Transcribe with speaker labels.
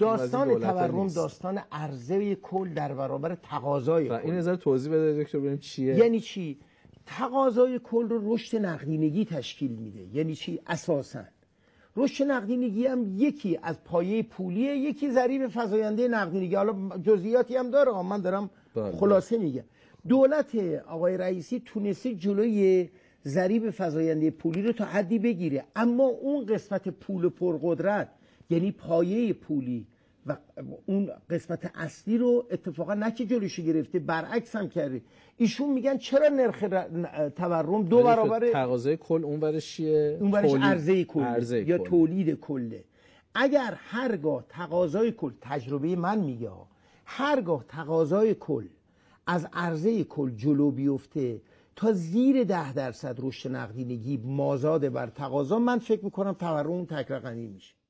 Speaker 1: داستان تورم
Speaker 2: داستان عرضه کل در برابر تقاضای کل این نظر توضیح بده دکتر چیه یعنی چی تقاضای کل رو رشد نقدینگی تشکیل میده یعنی چی اساسا رشد نقدینگی هم یکی از پایه پولیه یکی ضریب فزاینده نقدینگی حالا جزئیاتی هم داره من دارم بله، بله. خلاصه میگم دولت آقای رئیسی تونسته جلوی ضریب فزاینده پولی رو تا حدی بگیره اما اون قسمت پول پرقدرت یعنی پایه پولی و اون قسمت اصلی رو اتفاقا که جلوش گرفته برعکس هم کرده ایشون میگن چرا نرخ تورم دو خب برابر
Speaker 1: تقاضای کل اون
Speaker 2: ورش چیه اون کل یا تولید کله اگر هرگاه تقاضای کل تجربه من میگه هرگاه تقاضای کل از عرضه کل جلو بیفته تا زیر ده درصد رشد نقدینگی مازاد بر تقاضا من فکر میکنم تورم اون تک میشه